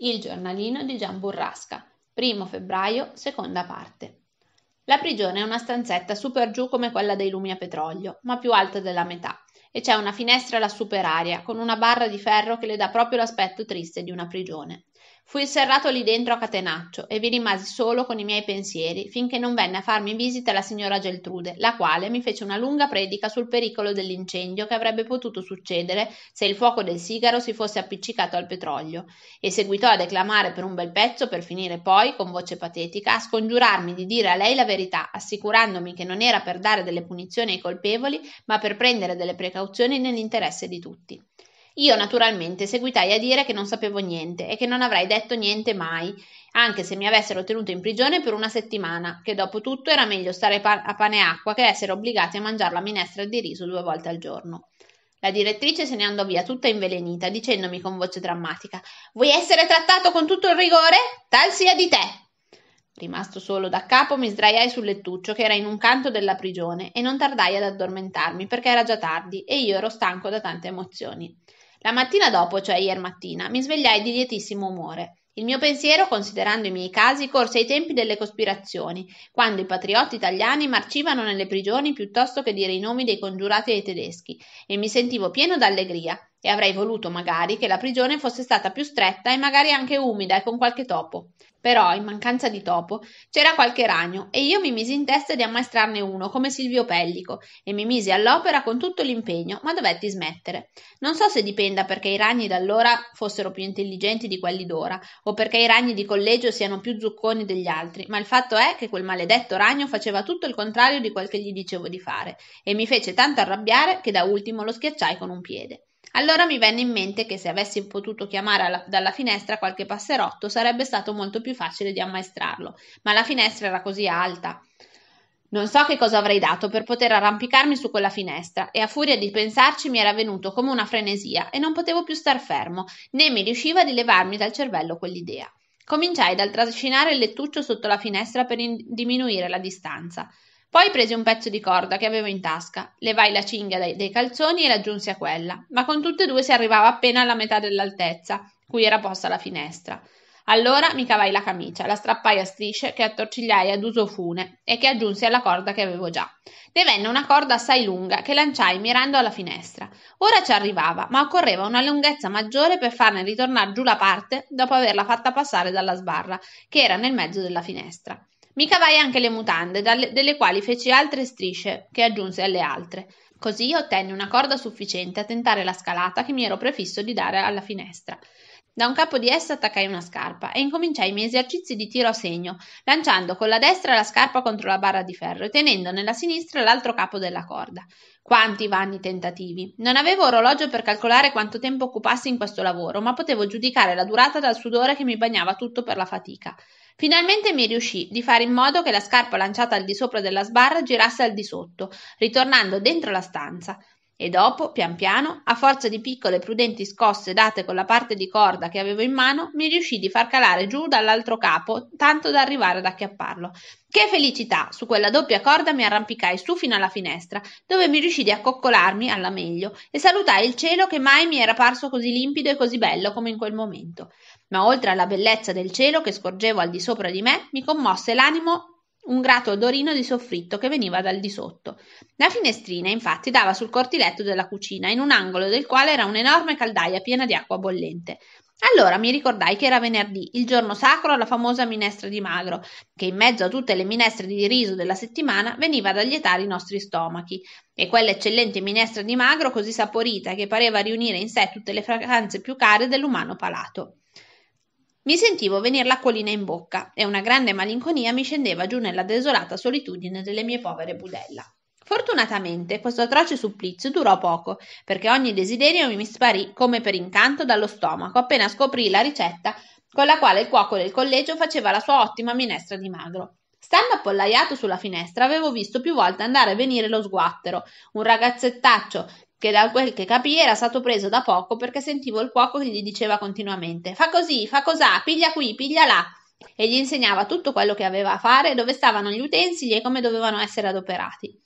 Il giornalino di Gian Burrasca, primo febbraio, seconda parte. La prigione è una stanzetta su per giù come quella dei lumi a petrolio, ma più alta della metà, e c'è una finestra lassù per aria, con una barra di ferro che le dà proprio l'aspetto triste di una prigione. Fui serrato lì dentro a catenaccio e vi rimasi solo con i miei pensieri, finché non venne a farmi visita la signora Geltrude, la quale mi fece una lunga predica sul pericolo dell'incendio che avrebbe potuto succedere se il fuoco del sigaro si fosse appiccicato al petrolio, e seguitò a declamare per un bel pezzo per finire poi, con voce patetica, a scongiurarmi di dire a lei la verità, assicurandomi che non era per dare delle punizioni ai colpevoli, ma per prendere delle precauzioni nell'interesse di tutti. Io naturalmente seguitai a dire che non sapevo niente e che non avrei detto niente mai, anche se mi avessero tenuto in prigione per una settimana, che dopo tutto era meglio stare pa- a pane e acqua che essere obbligati a mangiare la minestra di riso due volte al giorno. La direttrice se ne andò via tutta invelenita, dicendomi con voce drammatica: Vuoi essere trattato con tutto il rigore? Tal sia di te! Rimasto solo da capo, mi sdraiai sul lettuccio che era in un canto della prigione e non tardai ad addormentarmi perché era già tardi e io ero stanco da tante emozioni. La mattina dopo, cioè ieri mattina, mi svegliai di lietissimo umore. Il mio pensiero, considerando i miei casi, corse ai tempi delle cospirazioni, quando i patriotti italiani marcivano nelle prigioni piuttosto che dire i nomi dei congiurati ai tedeschi, e mi sentivo pieno d'allegria, e avrei voluto magari che la prigione fosse stata più stretta e magari anche umida e con qualche topo. Però, in mancanza di topo, c'era qualche ragno e io mi misi in testa di ammaestrarne uno come Silvio Pellico e mi misi all'opera con tutto l'impegno, ma dovetti smettere. Non so se dipenda perché i ragni d'allora fossero più intelligenti di quelli d'ora o perché i ragni di collegio siano più zucconi degli altri, ma il fatto è che quel maledetto ragno faceva tutto il contrario di quel che gli dicevo di fare e mi fece tanto arrabbiare che da ultimo lo schiacciai con un piede. Allora mi venne in mente che se avessi potuto chiamare alla, dalla finestra qualche passerotto sarebbe stato molto più facile di ammaestrarlo, ma la finestra era così alta. Non so che cosa avrei dato per poter arrampicarmi su quella finestra, e a furia di pensarci mi era venuto come una frenesia e non potevo più star fermo, né mi riusciva di levarmi dal cervello quell'idea. Cominciai dal trascinare il lettuccio sotto la finestra per in- diminuire la distanza poi presi un pezzo di corda che avevo in tasca, levai la cinghia dai, dei calzoni e l'aggiunsi a quella, ma con tutte e due si arrivava appena alla metà dell'altezza, cui era posta la finestra. Allora mi cavai la camicia, la strappai a strisce che attorcigliai ad uso fune e che aggiunsi alla corda che avevo già. Ne venne una corda assai lunga che lanciai mirando alla finestra. Ora ci arrivava, ma occorreva una lunghezza maggiore per farne ritornare giù la parte dopo averla fatta passare dalla sbarra, che era nel mezzo della finestra. Mi cavai anche le mutande, dalle, delle quali feci altre strisce, che aggiunse alle altre. Così ottenni una corda sufficiente a tentare la scalata che mi ero prefisso di dare alla finestra. Da un capo di essa attaccai una scarpa e incominciai i miei esercizi di tiro a segno, lanciando con la destra la scarpa contro la barra di ferro e tenendo nella sinistra l'altro capo della corda. Quanti vani tentativi! Non avevo orologio per calcolare quanto tempo occupassi in questo lavoro, ma potevo giudicare la durata dal sudore che mi bagnava tutto per la fatica. Finalmente mi riuscì di fare in modo che la scarpa lanciata al di sopra della sbarra girasse al di sotto, ritornando dentro la stanza. E dopo, pian piano, a forza di piccole prudenti scosse date con la parte di corda che avevo in mano, mi riuscì di far calare giù dall'altro capo, tanto da arrivare ad acchiapparlo. Che felicità! Su quella doppia corda mi arrampicai su fino alla finestra, dove mi riuscì di accoccolarmi alla meglio e salutai il cielo che mai mi era parso così limpido e così bello come in quel momento. Ma oltre alla bellezza del cielo che scorgevo al di sopra di me, mi commosse l'animo un grato odorino di soffritto che veniva dal di sotto. La finestrina, infatti, dava sul cortiletto della cucina, in un angolo del quale era un'enorme caldaia piena di acqua bollente. Allora mi ricordai che era venerdì, il giorno sacro alla famosa minestra di magro, che in mezzo a tutte le minestre di riso della settimana veniva ad allietare i nostri stomachi. E quella eccellente minestra di magro così saporita che pareva riunire in sé tutte le fragranze più care dell'umano palato. Mi sentivo venir l'acquolina in bocca e una grande malinconia mi scendeva giù nella desolata solitudine delle mie povere budella. Fortunatamente questo atroce supplizio durò poco, perché ogni desiderio mi sparì come per incanto dallo stomaco appena scoprì la ricetta con la quale il cuoco del collegio faceva la sua ottima minestra di magro. Stando appollaiato sulla finestra avevo visto più volte andare e venire lo sguattero, un ragazzettaccio che da quel che capì era stato preso da poco perché sentivo il cuoco che gli diceva continuamente fa così, fa cosà, piglia qui, piglia là e gli insegnava tutto quello che aveva a fare, dove stavano gli utensili e come dovevano essere adoperati.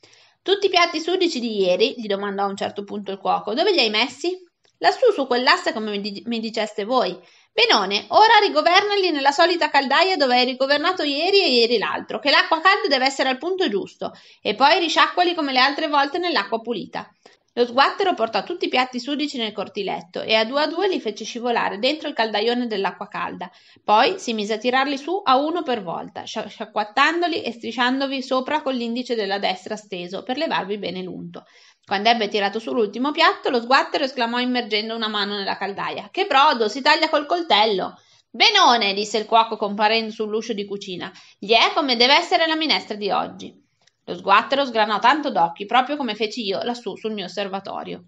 Tutti i piatti sudici di ieri, gli domandò a un certo punto il cuoco, dove li hai messi? Lassù su quell'asse, come mi diceste voi. Benone, ora rigovernali nella solita caldaia dove hai rigovernato ieri e ieri l'altro, che l'acqua calda deve essere al punto giusto, e poi risciacquali come le altre volte nell'acqua pulita. Lo sguattero portò tutti i piatti sudici nel cortiletto e a due a due li fece scivolare dentro il caldaione dell'acqua calda. Poi si mise a tirarli su a uno per volta, sciacquattandoli e strisciandovi sopra con l'indice della destra steso per levarvi bene l'unto. Quando ebbe tirato su l'ultimo piatto, lo sguattero esclamò immergendo una mano nella caldaia: Che brodo, si taglia col coltello! Benone, disse il cuoco comparendo sull'uscio di cucina, gli è come deve essere la minestra di oggi. Lo sguattero sgranò tanto d'occhi, proprio come feci io lassù sul mio osservatorio.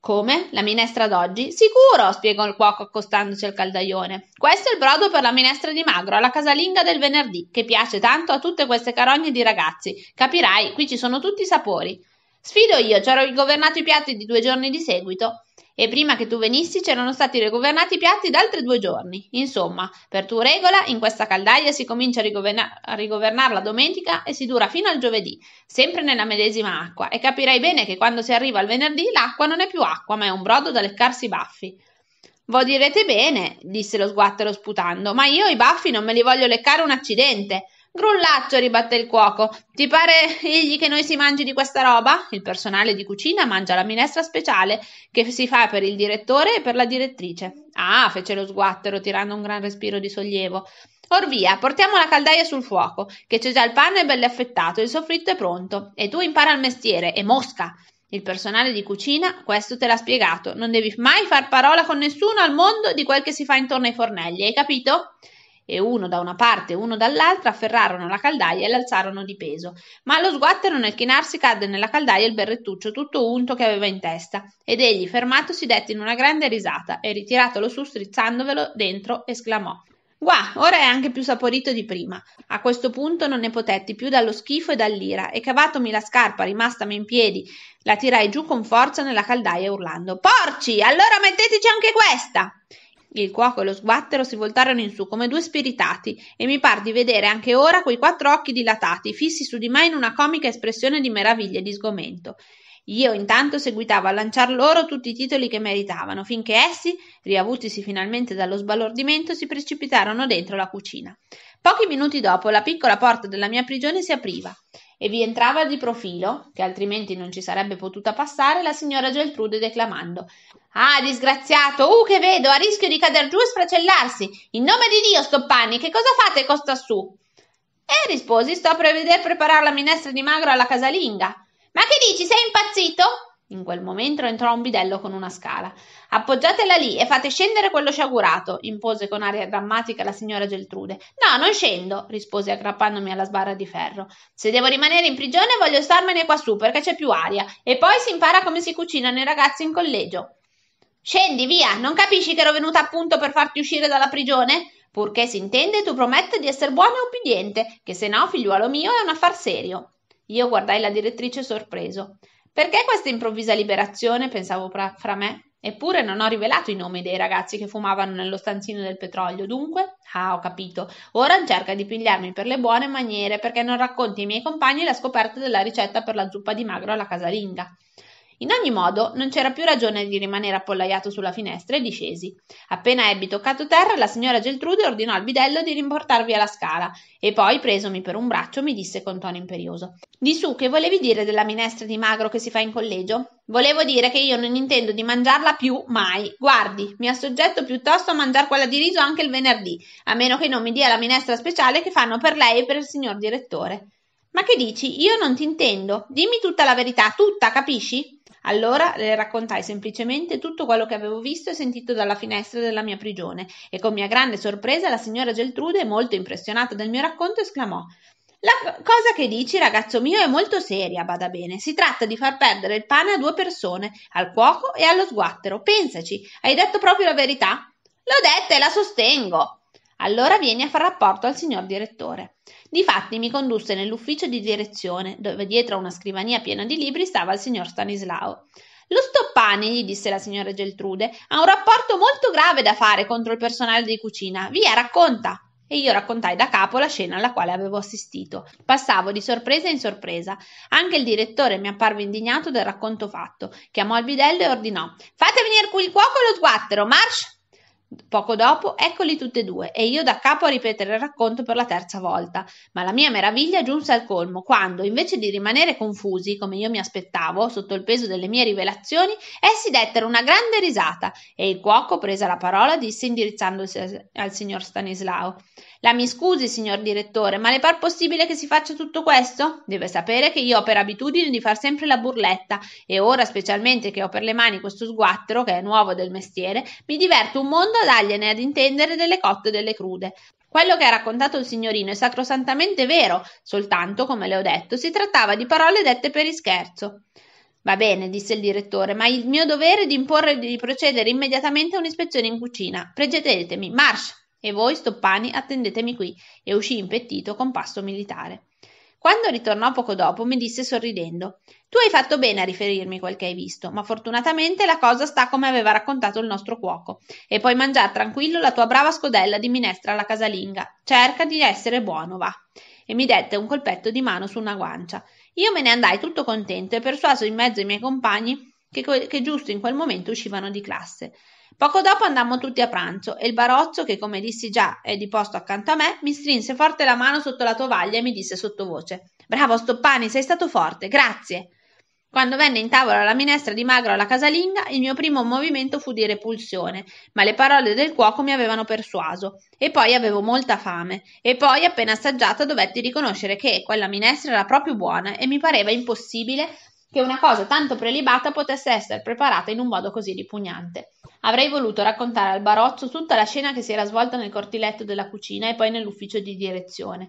Come? La minestra d'oggi? Sicuro, spiegò il cuoco accostandosi al caldaione. Questo è il brodo per la minestra di magro, alla casalinga del venerdì, che piace tanto a tutte queste carogne di ragazzi. Capirai, qui ci sono tutti i sapori. Sfido io, ci ho rigovernato i piatti di due giorni di seguito. E prima che tu venissi c'erano stati rigovernati i piatti da altri due giorni. Insomma, per tua regola, in questa caldaia si comincia a, rigoverna- a rigovernare la domenica e si dura fino al giovedì, sempre nella medesima acqua, e capirai bene che quando si arriva al venerdì l'acqua non è più acqua, ma è un brodo da leccarsi i baffi. Vo direte bene, disse lo sguattero sputando, ma io i baffi non me li voglio leccare un accidente. Grullaccio, ribatté il cuoco. Ti pare egli che noi si mangi di questa roba? Il personale di cucina mangia la minestra speciale che si fa per il direttore e per la direttrice. Ah, fece lo sguattero, tirando un gran respiro di sollievo. Or via, portiamo la caldaia sul fuoco, che c'è già il pane belle affettato, il soffritto è pronto. E tu impara il mestiere, e mosca! Il personale di cucina, questo te l'ha spiegato, non devi mai far parola con nessuno al mondo di quel che si fa intorno ai fornelli, hai capito? e uno da una parte e uno dall'altra afferrarono la caldaia e l'alzarono di peso. Ma lo sguattero nel chinarsi cadde nella caldaia il berrettuccio tutto unto che aveva in testa ed egli, fermatosi, dette in una grande risata e ritiratolo su strizzandovelo dentro esclamò Guà, ora è anche più saporito di prima. A questo punto non ne potetti più dallo schifo e dall'ira e cavatomi la scarpa rimastami in piedi, la tirai giù con forza nella caldaia urlando Porci, allora metteteci anche questa! Il cuoco e lo sguattero si voltarono in su come due spiritati, e mi par di vedere anche ora quei quattro occhi dilatati, fissi su di me in una comica espressione di meraviglia e di sgomento. Io intanto seguitavo a lanciar loro tutti i titoli che meritavano, finché essi, riavutisi finalmente dallo sbalordimento, si precipitarono dentro la cucina. Pochi minuti dopo la piccola porta della mia prigione si apriva e vi entrava di profilo, che altrimenti non ci sarebbe potuta passare, la signora Geltrude declamando Ah, disgraziato, uh, che vedo, a rischio di cader giù e sfracellarsi. In nome di Dio, Stoppani, che cosa fate costa su? E risposi, sto per veder preparare la minestra di magro alla casalinga. Ma che dici, sei impazzito? In quel momento entrò un bidello con una scala. Appoggiatela lì e fate scendere quello sciagurato, impose con aria drammatica la signora Geltrude. No, non scendo, rispose aggrappandomi alla sbarra di ferro. Se devo rimanere in prigione voglio starmene quassù perché c'è più aria e poi si impara come si cucinano i ragazzi in collegio. Scendi, via, non capisci che ero venuta appunto per farti uscire dalla prigione? Purché si intende, tu promette di essere buono e ubbidiente, che se no, figliuolo mio, è un affar serio. Io guardai la direttrice sorpreso. Perché questa improvvisa liberazione? pensavo pra- fra me. Eppure non ho rivelato i nomi dei ragazzi che fumavano nello stanzino del petrolio, dunque? Ah, ho capito. Ora cerca di pigliarmi per le buone maniere perché non racconti ai miei compagni la scoperta della ricetta per la zuppa di magro alla casalinga in ogni modo non c'era più ragione di rimanere appollaiato sulla finestra e discesi appena ebbi toccato terra la signora geltrude ordinò al bidello di rimportar via la scala e poi presomi per un braccio mi disse con tono imperioso di su che volevi dire della minestra di magro che si fa in collegio volevo dire che io non intendo di mangiarla più mai guardi mi assoggetto piuttosto a mangiar quella di riso anche il venerdì a meno che non mi dia la minestra speciale che fanno per lei e per il signor direttore ma che dici io non t'intendo dimmi tutta la verità tutta capisci allora le raccontai semplicemente tutto quello che avevo visto e sentito dalla finestra della mia prigione e con mia grande sorpresa la signora Geltrude, molto impressionata del mio racconto, esclamò la cosa che dici, ragazzo mio, è molto seria, bada bene. Si tratta di far perdere il pane a due persone, al cuoco e allo sguattero. Pensaci, hai detto proprio la verità? L'ho detta e la sostengo. Allora vieni a far rapporto al signor direttore. Difatti mi condusse nell'ufficio di direzione, dove dietro a una scrivania piena di libri stava il signor Stanislao. Lo Stoppani, gli disse la signora Geltrude, ha un rapporto molto grave da fare contro il personale di cucina. Via, racconta! e io raccontai da capo la scena alla quale avevo assistito. Passavo di sorpresa in sorpresa. Anche il direttore mi apparve indignato del racconto fatto. Chiamò il bidello e ordinò: Fate venire qui il cuoco e lo sguattero, marsh! Poco dopo, eccoli tutti e due, e io da capo a ripetere il racconto per la terza volta. Ma la mia meraviglia giunse al colmo quando, invece di rimanere confusi, come io mi aspettavo, sotto il peso delle mie rivelazioni, essi dettero una grande risata e il cuoco, presa la parola, disse indirizzandosi al signor Stanislao: La mi scusi, signor direttore, ma le par possibile che si faccia tutto questo? Deve sapere che io ho per abitudine di far sempre la burletta e ora, specialmente che ho per le mani questo sguattero, che è nuovo del mestiere, mi diverto un mondo modo dargliene ad intendere delle cotte e delle crude. Quello che ha raccontato il signorino è sacrosantamente vero, soltanto, come le ho detto, si trattava di parole dette per ischerzo. Va bene, disse il direttore, ma il mio dovere è di imporre di procedere immediatamente a un'ispezione in cucina. Pregetetemi, marcia! E voi, stoppani, attendetemi qui. E uscì impettito con passo militare. Quando ritornò poco dopo mi disse sorridendo Tu hai fatto bene a riferirmi quel che hai visto, ma fortunatamente la cosa sta come aveva raccontato il nostro cuoco, e puoi mangiare tranquillo la tua brava scodella di minestra alla casalinga. Cerca di essere buono, va. E mi dette un colpetto di mano su una guancia. Io me ne andai tutto contento e persuaso in mezzo ai miei compagni che, che giusto in quel momento uscivano di classe. Poco dopo andammo tutti a pranzo e il barozzo, che come dissi già è di posto accanto a me, mi strinse forte la mano sotto la tovaglia e mi disse sottovoce: Bravo Stoppani, sei stato forte, grazie. Quando venne in tavola la minestra di magro alla casalinga, il mio primo movimento fu di repulsione, ma le parole del cuoco mi avevano persuaso. E poi avevo molta fame. E poi, appena assaggiata, dovetti riconoscere che quella minestra era proprio buona e mi pareva impossibile che una cosa tanto prelibata potesse essere preparata in un modo così ripugnante avrei voluto raccontare al barozzo tutta la scena che si era svolta nel cortiletto della cucina e poi nell'ufficio di direzione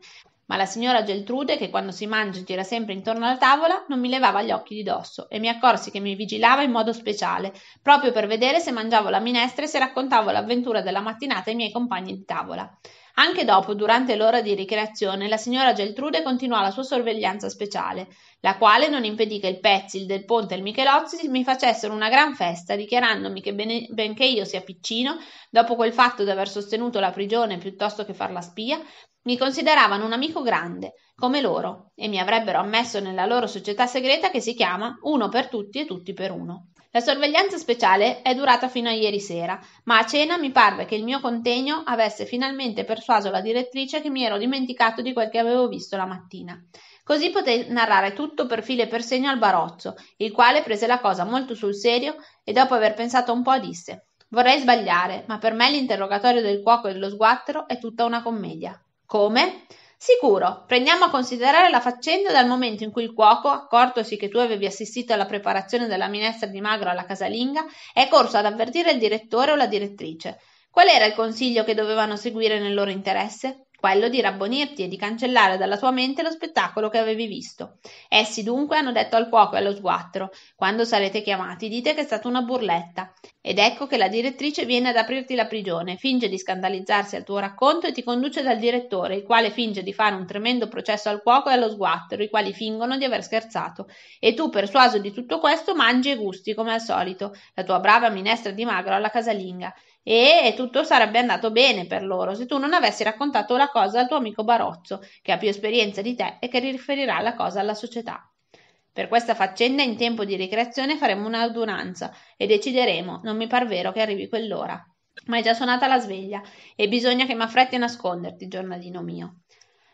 ma la signora Geltrude, che quando si mangia gira sempre intorno alla tavola, non mi levava gli occhi di dosso e mi accorsi che mi vigilava in modo speciale, proprio per vedere se mangiavo la minestra e se raccontavo l'avventura della mattinata ai miei compagni di tavola. Anche dopo, durante l'ora di ricreazione, la signora Geltrude continuò la sua sorveglianza speciale, la quale non impedì che il il Del Ponte e il Michelozzi mi facessero una gran festa, dichiarandomi che bene, benché io sia piccino, dopo quel fatto di aver sostenuto la prigione piuttosto che far la spia, mi consideravano un amico grande, come loro, e mi avrebbero ammesso nella loro società segreta che si chiama Uno per tutti e tutti per uno. La sorveglianza speciale è durata fino a ieri sera, ma a cena mi parve che il mio contegno avesse finalmente persuaso la direttrice che mi ero dimenticato di quel che avevo visto la mattina. Così potei narrare tutto per filo e per segno al barozzo, il quale prese la cosa molto sul serio e dopo aver pensato un po' disse Vorrei sbagliare, ma per me l'interrogatorio del cuoco e dello sguattero è tutta una commedia. Come? sicuro prendiamo a considerare la faccenda dal momento in cui il cuoco accortosi che tu avevi assistito alla preparazione della minestra di magro alla casalinga è corso ad avvertire il direttore o la direttrice qual era il consiglio che dovevano seguire nel loro interesse quello di rabbonirti e di cancellare dalla tua mente lo spettacolo che avevi visto. Essi dunque hanno detto al cuoco e allo sguattero, Quando sarete chiamati, dite che è stata una burletta. Ed ecco che la direttrice viene ad aprirti la prigione, finge di scandalizzarsi al tuo racconto e ti conduce dal direttore, il quale finge di fare un tremendo processo al cuoco e allo sguattero, i quali fingono di aver scherzato. E tu, persuaso di tutto questo, mangi e gusti come al solito, la tua brava minestra di magro alla casalinga. E tutto sarebbe andato bene per loro se tu non avessi raccontato la cosa al tuo amico Barozzo, che ha più esperienza di te e che riferirà la cosa alla società. Per questa faccenda in tempo di ricreazione faremo un'adunanza e decideremo, non mi par vero che arrivi quell'ora. Ma è già suonata la sveglia e bisogna che m'affretti a nasconderti, giornalino mio.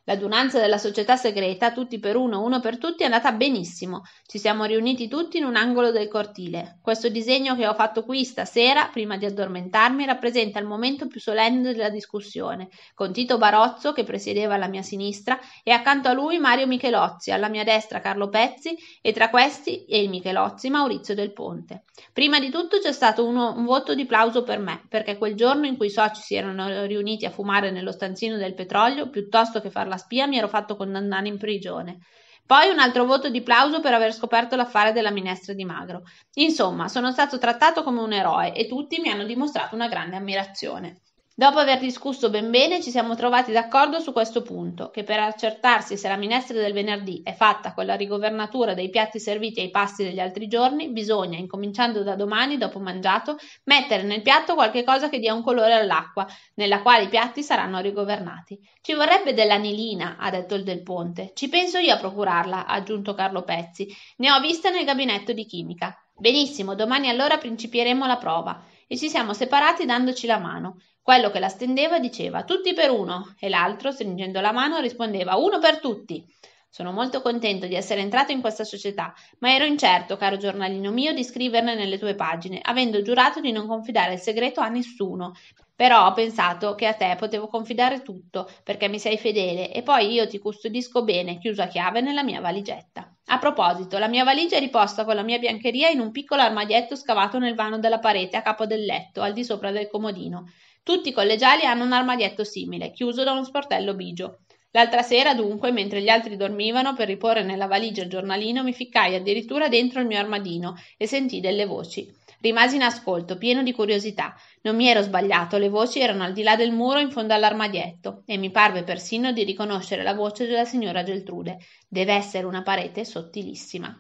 L'adunanza della società segreta, tutti per uno, uno per tutti, è andata benissimo. Ci siamo riuniti tutti in un angolo del cortile. Questo disegno che ho fatto qui stasera, prima di addormentarmi, rappresenta il momento più solenne della discussione, con Tito Barozzo, che presiedeva alla mia sinistra, e accanto a lui Mario Michelozzi, alla mia destra Carlo Pezzi, e tra questi e il Michelozzi Maurizio del Ponte. Prima di tutto c'è stato uno, un voto di plauso per me, perché quel giorno in cui i soci si erano riuniti a fumare nello stanzino del petrolio, piuttosto che far la spia mi ero fatto condannare in prigione. Poi un altro voto di plauso per aver scoperto l'affare della minestra di magro. Insomma, sono stato trattato come un eroe e tutti mi hanno dimostrato una grande ammirazione. Dopo aver discusso ben bene ci siamo trovati d'accordo su questo punto, che per accertarsi se la minestra del venerdì è fatta con la rigovernatura dei piatti serviti ai pasti degli altri giorni, bisogna, incominciando da domani dopo mangiato, mettere nel piatto qualche cosa che dia un colore all'acqua, nella quale i piatti saranno rigovernati. Ci vorrebbe dell'anilina, ha detto il Del Ponte. Ci penso io a procurarla, ha aggiunto Carlo Pezzi. Ne ho vista nel gabinetto di chimica. Benissimo, domani allora principieremo la prova e ci siamo separati dandoci la mano. Quello che la stendeva diceva tutti per uno e l'altro, stringendo la mano, rispondeva uno per tutti. Sono molto contento di essere entrato in questa società, ma ero incerto, caro giornalino mio, di scriverne nelle tue pagine, avendo giurato di non confidare il segreto a nessuno. Però ho pensato che a te potevo confidare tutto, perché mi sei fedele, e poi io ti custodisco bene, chiuso a chiave nella mia valigetta. A proposito, la mia valigia è riposta con la mia biancheria in un piccolo armadietto scavato nel vano della parete a capo del letto, al di sopra del comodino. Tutti i collegiali hanno un armadietto simile, chiuso da uno sportello bigio. L'altra sera, dunque, mentre gli altri dormivano, per riporre nella valigia il giornalino, mi ficcai addirittura dentro il mio armadino e sentii delle voci rimasi in ascolto pieno di curiosità non mi ero sbagliato le voci erano al di là del muro in fondo all'armadietto e mi parve persino di riconoscere la voce della signora geltrude dev'essere una parete sottilissima